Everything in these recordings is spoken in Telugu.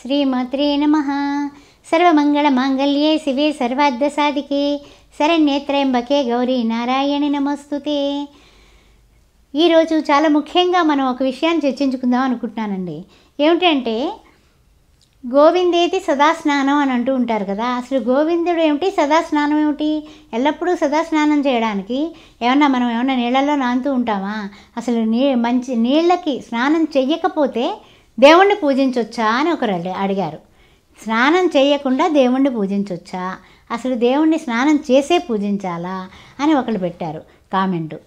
శ్రీమాత్రే నమ సర్వమంగళమాంగళ్యే శివే సర్వార్థ సాధికే శరణ్యేత్రయంబకే గౌరీ నారాయణ నమస్తుతే ఈరోజు చాలా ముఖ్యంగా మనం ఒక విషయాన్ని చర్చించుకుందాం అనుకుంటున్నానండి ఏమిటంటే గోవిందేతి సదా స్నానం అని అంటూ ఉంటారు కదా అసలు గోవిందుడు ఏమిటి సదా స్నానం ఏమిటి ఎల్లప్పుడూ సదా స్నానం చేయడానికి ఏమన్నా మనం ఏమన్నా నీళ్ళల్లో నానుతూ ఉంటామా అసలు నీ మంచి నీళ్ళకి స్నానం చెయ్యకపోతే దేవుణ్ణి పూజించవచ్చా అని ఒకరు అడిగారు స్నానం చేయకుండా దేవుణ్ణి పూజించవచ్చా అసలు దేవుణ్ణి స్నానం చేసే పూజించాలా అని ఒకళ్ళు పెట్టారు కామెంటు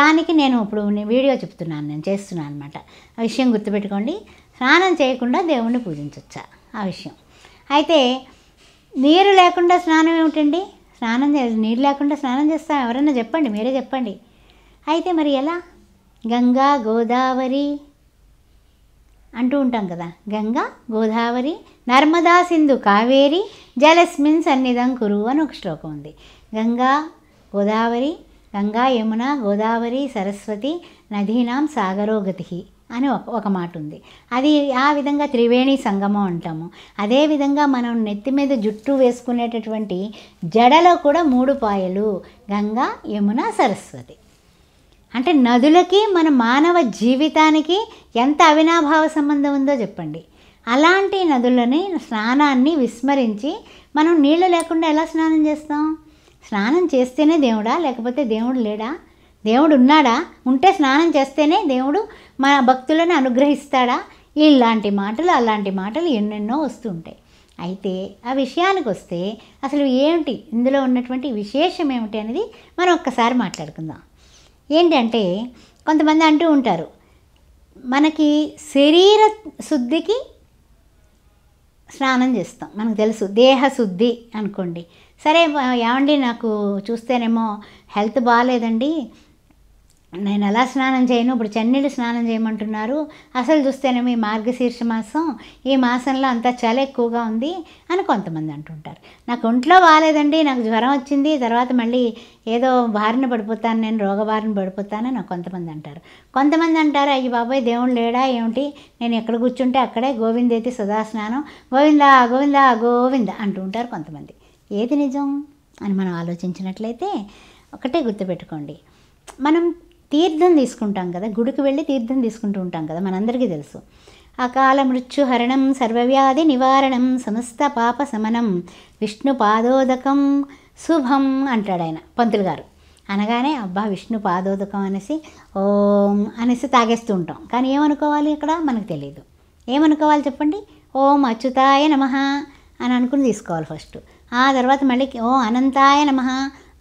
దానికి నేను ఇప్పుడు వీడియో చెప్తున్నాను నేను చేస్తున్నాను అనమాట ఆ విషయం గుర్తుపెట్టుకోండి స్నానం చేయకుండా దేవుణ్ణి పూజించవచ్చా ఆ విషయం అయితే నీరు లేకుండా స్నానం ఏమిటండి స్నానం చే నీరు లేకుండా స్నానం చేస్తాం ఎవరైనా చెప్పండి మీరే చెప్పండి అయితే మరి ఎలా గంగా గోదావరి అంటూ ఉంటాం కదా గంగా గోదావరి నర్మదా సింధు కావేరి జలస్మిన్ సన్నిధం కురు అని ఒక శ్లోకం ఉంది గంగా గోదావరి గంగా యమున గోదావరి సరస్వతి నదీనాం సాగరోగతి అని ఒక మాట ఉంది అది ఆ విధంగా త్రివేణి సంగమం అంటాము అదేవిధంగా మనం నెత్తి మీద జుట్టు వేసుకునేటటువంటి జడలో కూడా మూడు పాయలు గంగా యమున సరస్వతి అంటే నదులకి మన మానవ జీవితానికి ఎంత అవినాభావ సంబంధం ఉందో చెప్పండి అలాంటి నదులని స్నానాన్ని విస్మరించి మనం నీళ్ళు లేకుండా ఎలా స్నానం చేస్తాం స్నానం చేస్తేనే దేవుడా లేకపోతే దేవుడు లేడా దేవుడు ఉన్నాడా ఉంటే స్నానం చేస్తేనే దేవుడు మన భక్తులను అనుగ్రహిస్తాడా ఇలాంటి మాటలు అలాంటి మాటలు ఎన్నెన్నో వస్తుంటాయి అయితే ఆ విషయానికి వస్తే అసలు ఏమిటి ఇందులో ఉన్నటువంటి విశేషం ఏమిటి అనేది మనం ఒక్కసారి మాట్లాడుకుందాం ఏంటంటే కొంతమంది అంటూ ఉంటారు మనకి శరీర శుద్ధికి స్నానం చేస్తాం మనకు తెలుసు దేహ శుద్ధి అనుకోండి సరే ఏమండి నాకు చూస్తేనేమో హెల్త్ బాగాలేదండి నేను ఎలా స్నానం చేయను ఇప్పుడు చెన్నీళ్ళు స్నానం చేయమంటున్నారు అసలు చూస్తేనే మీ మార్గశీర్ష మాసం ఈ మాసంలో అంతా చాలా ఎక్కువగా ఉంది అని కొంతమంది అంటుంటారు నాకు ఒంట్లో బాగాలేదండి నాకు జ్వరం వచ్చింది తర్వాత మళ్ళీ ఏదో బారిన పడిపోతాను నేను రోగబారిన పడిపోతానని కొంతమంది అంటారు కొంతమంది అంటారు అయ్యి బాబాయ్ దేవుడు లేడా ఏమిటి నేను ఎక్కడ కూర్చుంటే అక్కడే గోవిందేతి సుధా స్నానం గోవిందా గోవిందా గోవింద అంటూ ఉంటారు కొంతమంది ఏది నిజం అని మనం ఆలోచించినట్లయితే ఒకటే గుర్తుపెట్టుకోండి మనం తీర్థం తీసుకుంటాం కదా గుడికి వెళ్ళి తీర్థం తీసుకుంటూ ఉంటాం కదా మనందరికీ తెలుసు అకాల మృత్యుహరణం సర్వవ్యాధి నివారణం సమస్త పాప సమనం విష్ణు పాదోదకం శుభం అంటాడు ఆయన పంతులు గారు అనగానే అబ్బా విష్ణు పాదోదకం అనేసి ఓం అనేసి తాగేస్తూ ఉంటాం కానీ ఏమనుకోవాలి ఇక్కడ మనకు తెలియదు ఏమనుకోవాలి చెప్పండి ఓం అచ్యుతాయ నమ అని అనుకుని తీసుకోవాలి ఫస్ట్ ఆ తర్వాత మళ్ళీ ఓం అనంతాయ నమ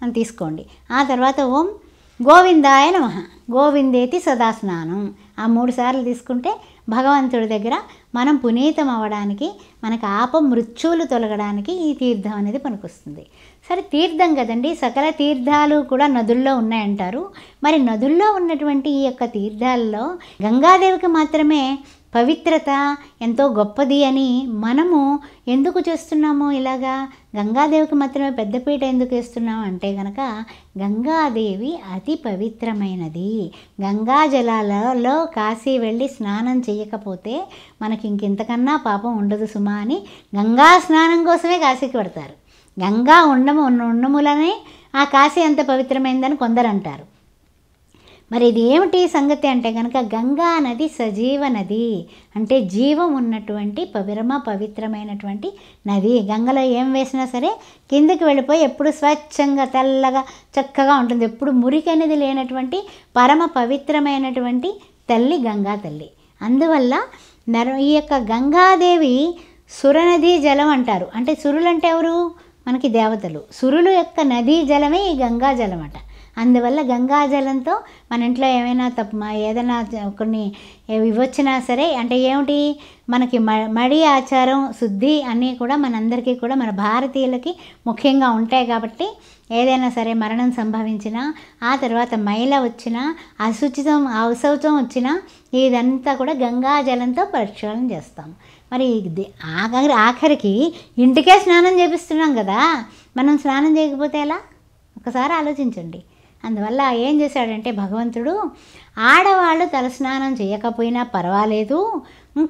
అని తీసుకోండి ఆ తర్వాత ఓం గోవిందాయ నమ గోవిందేతి సదా స్నానం ఆ మూడు సార్లు తీసుకుంటే భగవంతుడి దగ్గర మనం పునీతం అవ్వడానికి మనకు ఆప మృత్యువులు తొలగడానికి ఈ తీర్థం అనేది పనికొస్తుంది సరే తీర్థం కదండి సకల తీర్థాలు కూడా నదుల్లో ఉన్నాయంటారు మరి నదుల్లో ఉన్నటువంటి ఈ యొక్క తీర్థాల్లో గంగాదేవికి మాత్రమే పవిత్రత ఎంతో గొప్పది అని మనము ఎందుకు చేస్తున్నాము ఇలాగా గంగాదేవికి మాత్రమే పెద్దపీట ఎందుకు వేస్తున్నాము అంటే కనుక గంగాదేవి అతి పవిత్రమైనది గంగా జలాలలో కాశీ వెళ్ళి స్నానం చేయకపోతే మనకి ఇంకెంతకన్నా పాపం ఉండదు సుమా అని గంగా స్నానం కోసమే కాశీకి పెడతారు గంగా ఉండము ఉండములనే ఆ కాశీ ఎంత పవిత్రమైందని కొందరు అంటారు మరి ఇది ఏమిటి సంగతి అంటే కనుక గంగా నది సజీవ నది అంటే జీవం ఉన్నటువంటి పవిరమ పవిత్రమైనటువంటి నది గంగలో ఏం వేసినా సరే కిందకి వెళ్ళిపోయి ఎప్పుడు స్వచ్ఛంగా తెల్లగా చక్కగా ఉంటుంది ఎప్పుడు మురికి అనేది లేనటువంటి పరమ పవిత్రమైనటువంటి తల్లి గంగా తల్లి అందువల్ల నర ఈ యొక్క గంగాదేవి సురనదీ జలం అంటారు అంటే సురులంటే ఎవరు మనకి దేవతలు సురులు యొక్క నదీ జలమే ఈ గంగా జలం అంట అందువల్ల గంగాజలంతో మన ఇంట్లో ఏమైనా తప్పు ఏదైనా కొన్ని ఇవ్వచ్చినా సరే అంటే ఏమిటి మనకి మ మడి ఆచారం శుద్ధి అన్నీ కూడా మనందరికీ కూడా మన భారతీయులకి ముఖ్యంగా ఉంటాయి కాబట్టి ఏదైనా సరే మరణం సంభవించినా ఆ తర్వాత మైల వచ్చినా అశుచితం అశౌచం వచ్చినా ఇదంతా కూడా గంగా జలంతో చేస్తాం మరి ఆఖరి ఆఖరికి ఇంటికే స్నానం చేపిస్తున్నాం కదా మనం స్నానం చేయకపోతే ఎలా ఒకసారి ఆలోచించండి అందువల్ల ఏం చేశాడంటే భగవంతుడు ఆడవాళ్ళు తలస్నానం చేయకపోయినా పర్వాలేదు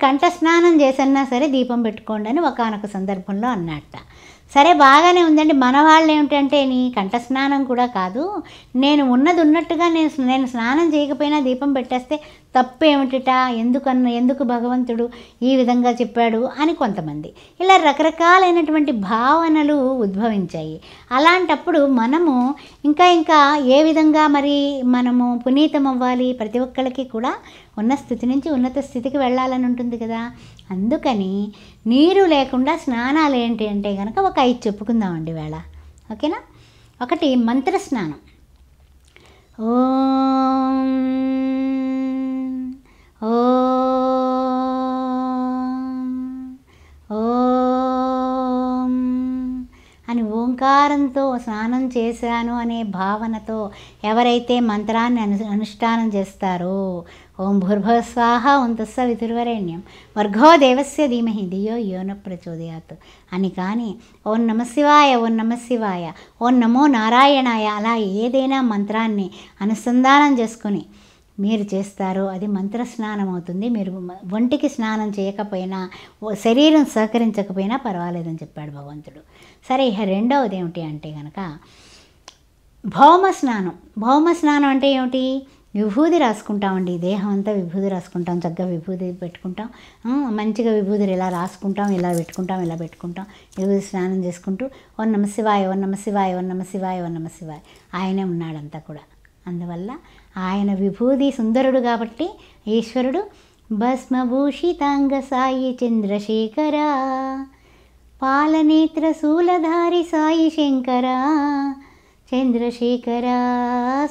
కంఠ స్నానం చేసన్నా సరే దీపం పెట్టుకోండి అని ఒకనొక సందర్భంలో అన్నట్ట సరే బాగానే ఉందండి మన వాళ్ళు ఏమిటంటే నీ కంఠస్నానం కూడా కాదు నేను ఉన్నది ఉన్నట్టుగా నేను నేను స్నానం చేయకపోయినా దీపం పెట్టేస్తే తప్పేమిటిట ఎందుకన్న ఎందుకు భగవంతుడు ఈ విధంగా చెప్పాడు అని కొంతమంది ఇలా రకరకాలైనటువంటి భావనలు ఉద్భవించాయి అలాంటప్పుడు మనము ఇంకా ఇంకా ఏ విధంగా మరి మనము పునీతం అవ్వాలి ప్రతి ఒక్కరికి కూడా ఉన్న స్థితి నుంచి ఉన్నత స్థితికి వెళ్ళాలని ఉంటుంది కదా అందుకని నీరు లేకుండా స్నానాలు ఏంటి అంటే కనుక ఒక ఐదు చెప్పుకుందామండి వేళ ఓకేనా ఒకటి మంత్ర స్నానం ఓ అహంకారంతో స్నానం చేశాను అనే భావనతో ఎవరైతే మంత్రాన్ని అను అనుష్ఠానం చేస్తారో ఓం భూర్భస్వాహ ఉంతస్స తస్స వర్గో దేవస్య ధీమహి ధియో యోన ప్రచోదయాత్ అని కానీ ఓం నమశివాయ ఓం నమశివాయ ఓం నమో నారాయణాయ అలా ఏదైనా మంత్రాన్ని అనుసంధానం చేసుకుని మీరు చేస్తారు అది మంత్ర స్నానం అవుతుంది మీరు ఒంటికి స్నానం చేయకపోయినా శరీరం సహకరించకపోయినా పర్వాలేదని చెప్పాడు భగవంతుడు సరే ఇక రెండవది ఏమిటి అంటే కనుక భౌమ స్నానం భౌమ స్నానం అంటే ఏమిటి విభూది రాసుకుంటామండి దేహం అంతా విభూది రాసుకుంటాం చక్కగా విభూది పెట్టుకుంటాం మంచిగా విభూదిలు ఇలా రాసుకుంటాం ఇలా పెట్టుకుంటాం ఇలా పెట్టుకుంటాం విభూది స్నానం చేసుకుంటూ ఓ నమ శివాయ ఓ నమ శివాయ ఓ నమ శివాయ ఓ నమ శివాయ ఆయనే ఉన్నాడంతా కూడా అందువల్ల ఆయన విభూది సుందరుడు కాబట్టి ఈశ్వరుడు భస్మభూషితాంగ సాయి చంద్రశేఖర పాలనేత్ర శూలధారి సాయి శంకర చంద్రశేఖర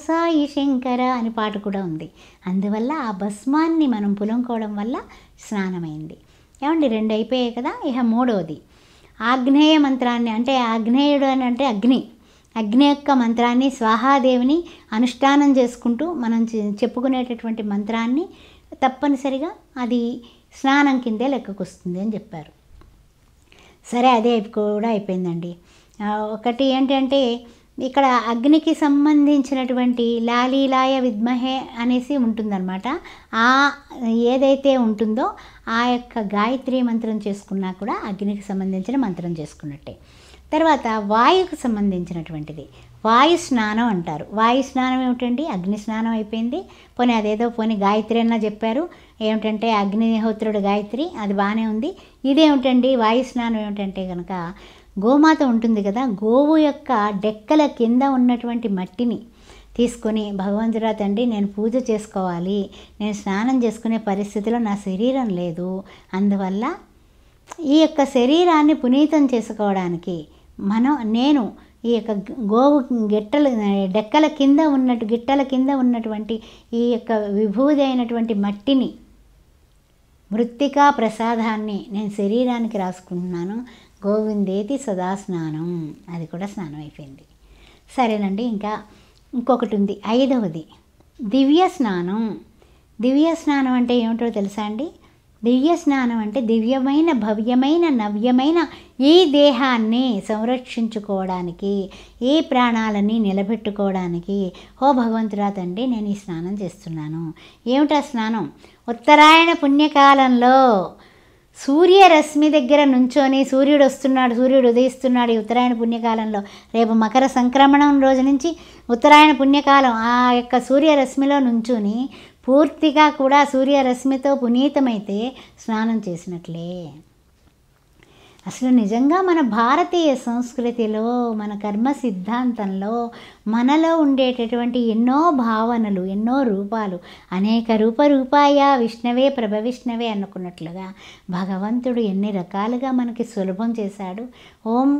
సాయి శంకర అని పాట కూడా ఉంది అందువల్ల ఆ భస్మాన్ని మనం పులంకోవడం వల్ల స్నానమైంది ఏమండి రెండు అయిపోయాయి కదా ఇహ మూడవది ఆగ్నేయ మంత్రాన్ని అంటే ఆగ్నేయుడు అని అంటే అగ్ని అగ్ని యొక్క మంత్రాన్ని స్వాహాదేవిని అనుష్ఠానం చేసుకుంటూ మనం చెప్పుకునేటటువంటి మంత్రాన్ని తప్పనిసరిగా అది స్నానం కిందే లెక్కకొస్తుంది అని చెప్పారు సరే అదే కూడా అయిపోయిందండి ఒకటి ఏంటంటే ఇక్కడ అగ్నికి సంబంధించినటువంటి లాలీలాయ విద్మహే అనేసి ఉంటుందన్నమాట ఆ ఏదైతే ఉంటుందో ఆ యొక్క గాయత్రి మంత్రం చేసుకున్నా కూడా అగ్నికి సంబంధించిన మంత్రం చేసుకున్నట్టే తర్వాత వాయువుకు సంబంధించినటువంటిది వాయు స్నానం అంటారు వాయు స్నానం ఏమిటండి అగ్ని స్నానం అయిపోయింది పోనీ అదేదో పోనీ గాయత్రి అన్న చెప్పారు ఏమిటంటే అగ్నిహోత్రుడు గాయత్రి అది బాగానే ఉంది ఇదేమిటండి వాయు స్నానం ఏమిటంటే కనుక గోమాత ఉంటుంది కదా గోవు యొక్క డెక్కల కింద ఉన్నటువంటి మట్టిని తీసుకొని భగవంతుడా తండ్రి నేను పూజ చేసుకోవాలి నేను స్నానం చేసుకునే పరిస్థితిలో నా శరీరం లేదు అందువల్ల ఈ యొక్క శరీరాన్ని పునీతం చేసుకోవడానికి మనం నేను ఈ యొక్క గోవు గిట్టలు డెక్కల కింద ఉన్నట్టు గిట్టల కింద ఉన్నటువంటి ఈ యొక్క విభూది అయినటువంటి మట్టిని మృత్తికా ప్రసాదాన్ని నేను శరీరానికి రాసుకుంటున్నాను గోవిందేతి సదా స్నానం అది కూడా స్నానం అయిపోయింది సరేనండి ఇంకా ఇంకొకటి ఉంది ఐదవది దివ్య స్నానం దివ్య స్నానం అంటే ఏమిటో తెలుసా అండి దివ్య స్నానం అంటే దివ్యమైన భవ్యమైన నవ్యమైన ఈ దేహాన్ని సంరక్షించుకోవడానికి ఈ ప్రాణాలని నిలబెట్టుకోవడానికి ఓ భగవంతురా తండ్రి నేను ఈ స్నానం చేస్తున్నాను ఏమిటా స్నానం ఉత్తరాయణ పుణ్యకాలంలో సూర్యరశ్మి దగ్గర నుంచొని సూర్యుడు వస్తున్నాడు సూర్యుడు ఉదయిస్తున్నాడు ఈ ఉత్తరాయణ పుణ్యకాలంలో రేపు మకర సంక్రమణం రోజు నుంచి ఉత్తరాయణ పుణ్యకాలం ఆ యొక్క సూర్యరశ్మిలో నుంచుని పూర్తిగా కూడా సూర్యరశ్మితో పునీతమైతే స్నానం చేసినట్లే అసలు నిజంగా మన భారతీయ సంస్కృతిలో మన కర్మ సిద్ధాంతంలో మనలో ఉండేటటువంటి ఎన్నో భావనలు ఎన్నో రూపాలు అనేక రూప రూపాయ విష్ణవే ప్రభవిష్ణవే అనుకున్నట్లుగా భగవంతుడు ఎన్ని రకాలుగా మనకి సులభం చేశాడు ఓం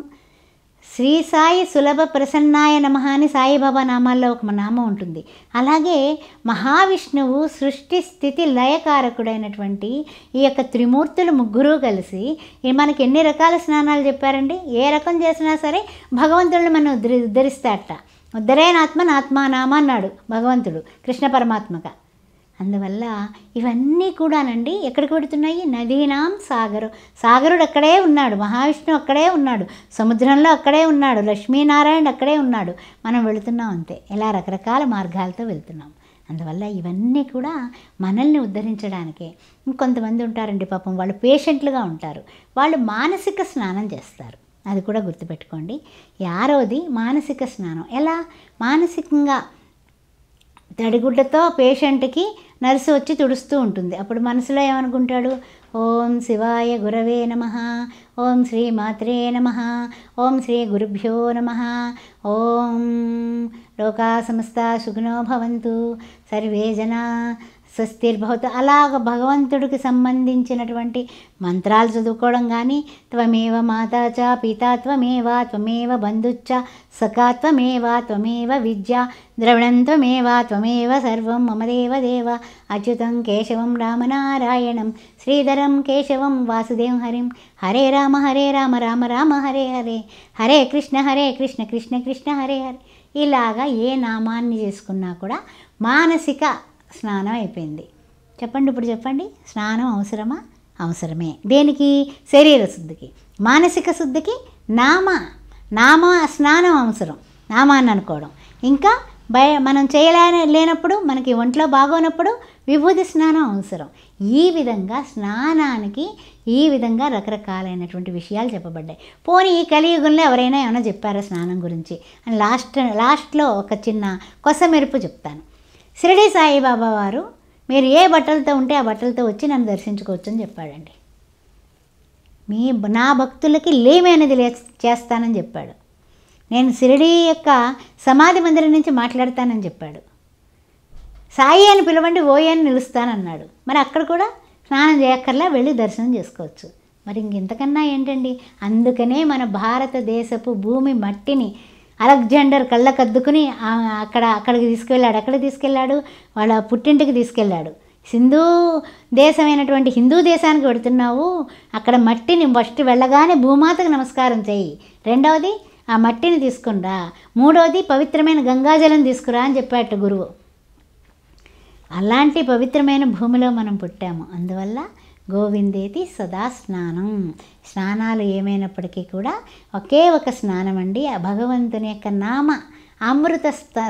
శ్రీ సాయి సులభ ప్రసన్నాయ నమ అని సాయిబాబా నామాల్లో ఒక నామం ఉంటుంది అలాగే మహావిష్ణువు సృష్టి స్థితి లయకారకుడైనటువంటి ఈ యొక్క త్రిమూర్తులు ముగ్గురు కలిసి మనకి ఎన్ని రకాల స్నానాలు చెప్పారండి ఏ రకం చేసినా సరే భగవంతుడిని మనం ఉద్ధరి ఉద్ధరిస్తాట ఉద్ధరైన ఆత్మ నాత్మానామ అన్నాడు భగవంతుడు కృష్ణ పరమాత్మగా అందువల్ల ఇవన్నీ కూడానండి ఎక్కడికి పెడుతున్నాయి నదీనాం సాగరు సాగరుడు అక్కడే ఉన్నాడు మహావిష్ణు అక్కడే ఉన్నాడు సముద్రంలో అక్కడే ఉన్నాడు లక్ష్మీనారాయణ అక్కడే ఉన్నాడు మనం వెళుతున్నాం అంతే ఇలా రకరకాల మార్గాలతో వెళ్తున్నాం అందువల్ల ఇవన్నీ కూడా మనల్ని ఉద్ధరించడానికే ఇంకొంతమంది ఉంటారండి పాపం వాళ్ళు పేషెంట్లుగా ఉంటారు వాళ్ళు మానసిక స్నానం చేస్తారు అది కూడా గుర్తుపెట్టుకోండి ఆరోది మానసిక స్నానం ఎలా మానసికంగా తడిగుడ్డతో పేషెంట్కి నర్సు వచ్చి తుడుస్తూ ఉంటుంది అప్పుడు మనసులో ఏమనుకుంటాడు ఓం శివాయ గురవే నమ ఓం శ్రీ మాత్రే నమ ఓం శ్రీ గురుభ్యో నమ ఓం లోకా సమస్త సుఖినో భవంతు సర్వే జనా స్వస్తిర్భవతు అలాగ భగవంతుడికి సంబంధించినటువంటి మంత్రాలు చదువుకోవడం కానీ త్వమేవ మాతాచ పితా త్వమేవ త్వమేవ బంధుచ్చ సఖా త్వమేవ త్వమేవ విద్య ద్రవిణం త్వమేవ త్వమేవ సర్వం మమ దేవ అచ్యుతం కేశవం రామనారాయణం శ్రీధరం కేశవం వాసుదేవం హరిం హరే రామ హరే రామ రామ రామ హరే హరే హరే కృష్ణ హరే కృష్ణ కృష్ణ కృష్ణ హరే హరే ఇలాగా ఏ నామాన్ని చేసుకున్నా కూడా మానసిక స్నానం అయిపోయింది చెప్పండి ఇప్పుడు చెప్పండి స్నానం అవసరమా అవసరమే దేనికి శరీర శుద్ధికి మానసిక శుద్ధికి నామ నామ స్నానం అవసరం నామాన్ని అనుకోవడం ఇంకా భయ మనం చేయలే లేనప్పుడు మనకి ఒంట్లో బాగోనప్పుడు విభూతి స్నానం అవసరం ఈ విధంగా స్నానానికి ఈ విధంగా రకరకాలైనటువంటి విషయాలు చెప్పబడ్డాయి పోనీ ఈ కలియుగంలో ఎవరైనా ఏమైనా చెప్పారా స్నానం గురించి అని లాస్ట్ లాస్ట్లో ఒక చిన్న కొసమెరుపు చెప్తాను షిరడి సాయిబాబా వారు మీరు ఏ బట్టలతో ఉంటే ఆ బట్టలతో వచ్చి నన్ను దర్శించుకోవచ్చు అని చెప్పాడండి మీ నా భక్తులకి లేమి అనేది లే చేస్తానని చెప్పాడు నేను షిరిడి యొక్క సమాధి మందిరం నుంచి మాట్లాడతానని చెప్పాడు సాయి అని పిలవండి ఓయి అని నిలుస్తానన్నాడు మరి అక్కడ కూడా స్నానం చేయక్కర్లా వెళ్ళి దర్శనం చేసుకోవచ్చు మరి ఇంకెంతకన్నా ఏంటండి అందుకనే మన భారతదేశపు భూమి మట్టిని అలెగ్జాండర్ కళ్ళకద్దుకుని అక్కడ అక్కడికి తీసుకెళ్ళాడు అక్కడికి తీసుకెళ్ళాడు వాళ్ళ పుట్టింటికి తీసుకెళ్ళాడు సింధూ దేశమైనటువంటి హిందూ దేశానికి పెడుతున్నావు అక్కడ మట్టిని ఫస్ట్ వెళ్ళగానే భూమాతకు నమస్కారం చేయి రెండవది ఆ మట్టిని తీసుకునిరా మూడవది పవిత్రమైన గంగాజలం తీసుకురా అని చెప్పాట గురువు అలాంటి పవిత్రమైన భూమిలో మనం పుట్టాము అందువల్ల గోవిందేతి సదా స్నానం స్నానాలు ఏమైనప్పటికీ కూడా ఒకే ఒక స్నానం అండి ఆ భగవంతుని యొక్క నామ అమృత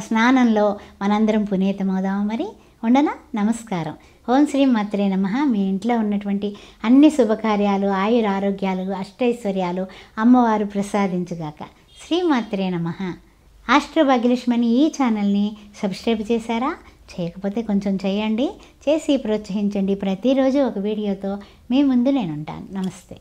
స్నానంలో మనందరం పునీతమవుదాము మరి ఉండనా నమస్కారం ఓం శ్రీ మాత్రే నమ మీ ఇంట్లో ఉన్నటువంటి అన్ని శుభకార్యాలు ఆయుర ఆరోగ్యాలు అష్టైశ్వర్యాలు అమ్మవారు ప్రసాదించుగాక శ్రీమాత్రే నమ ఆస్ట్రో అని ఈ ఛానల్ని సబ్స్క్రైబ్ చేశారా చేయకపోతే కొంచెం చేయండి చేసి ప్రోత్సహించండి ప్రతిరోజు ఒక వీడియోతో మీ ముందు నేను ఉంటాను నమస్తే